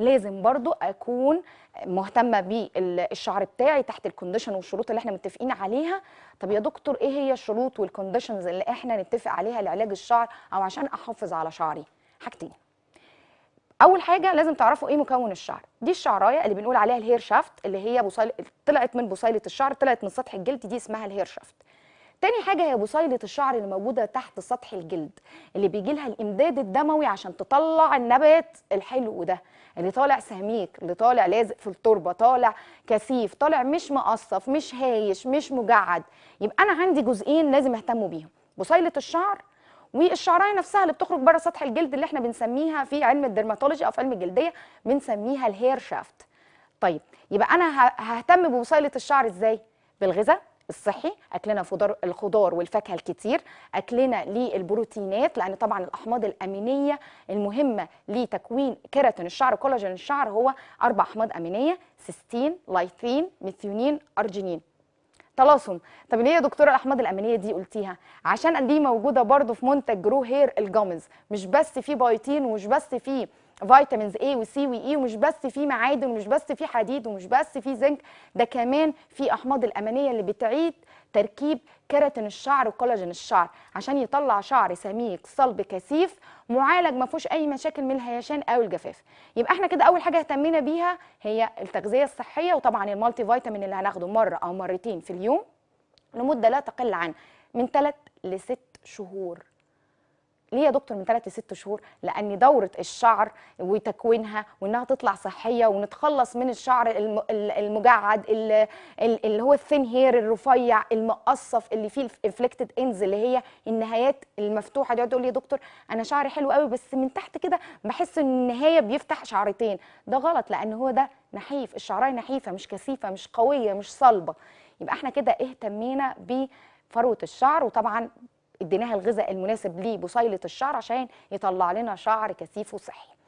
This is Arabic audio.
لازم برضو اكون مهتمه بالشعر بتاعي تحت الكونديشن والشروط اللي احنا متفقين عليها طب يا دكتور ايه هي الشروط والكونديشنز اللي احنا نتفق عليها لعلاج الشعر او عشان احافظ على شعري حاجتين اول حاجه لازم تعرفوا ايه مكون الشعر دي الشعرايه اللي بنقول عليها الهير شافت اللي هي بصيل... طلعت من بصيله الشعر طلعت من سطح الجلد دي اسمها الهير شافت تاني حاجه هي بصيله الشعر اللي موجوده تحت سطح الجلد اللي بيجي لها الامداد الدموي عشان تطلع النبات الحلو ده اللي طالع سميك اللي طالع لازق في التربه طالع كثيف طالع مش مقصف مش هايش مش مجعد يبقى انا عندي جزئين لازم اهتم بيهم بصيله الشعر والشعرايه نفسها اللي بتخرج بره سطح الجلد اللي احنا بنسميها في علم الدرماتولوجي او في علم الجلديه بنسميها الهير شافت طيب يبقى انا ههتم ببصيله الشعر ازاي بالغذاء الصحي اكلنا خضار الخضار والفاكهه الكتير اكلنا للبروتينات لان طبعا الاحماض الامينيه المهمه لتكوين كيراتين الشعر كولاجين الشعر هو اربع احماض امينيه سيستين لايثين ميثيونين ارجينين طلاسم طب ليه يا دكتوره الاحماض الامينيه دي قلتيها عشان دي موجوده برضو في منتج رو هير الجامز مش بس فيه بايتين ومش بس فيه فيتامينز A وسي وإي e، ومش بس في معادن ومش بس في حديد ومش بس في زنك ده كمان في أحماض الأمينية اللي بتعيد تركيب كيراتين الشعر وكولاجين الشعر عشان يطلع شعر سميك صلب كثيف معالج ما فيهوش اي مشاكل من الهيشان او الجفاف يبقى احنا كده اول حاجه اهتمينا بيها هي التغذيه الصحيه وطبعا المالتي فيتامين اللي هناخده مره او مرتين في اليوم لمده لا تقل عن من 3 ل 6 شهور ليه يا دكتور من 3 ل 6 شهور لان دوره الشعر وتكوينها وانها تطلع صحيه ونتخلص من الشعر المجعد اللي هو الثين هير الرفيع المقصف اللي فيه الانفليكتد انز اللي هي النهايات المفتوحه دي تقول لي يا دكتور انا شعري حلو قوي بس من تحت كده بحس ان النهايه بيفتح شعرتين ده غلط لان هو ده نحيف الشعرايه نحيفه مش كثيفه مش قويه مش صلبه يبقى احنا كده اهتمينا بفروه الشعر وطبعا اديناها الغذاء المناسب لبصيله الشعر عشان يطلع لنا شعر كثيف وصحي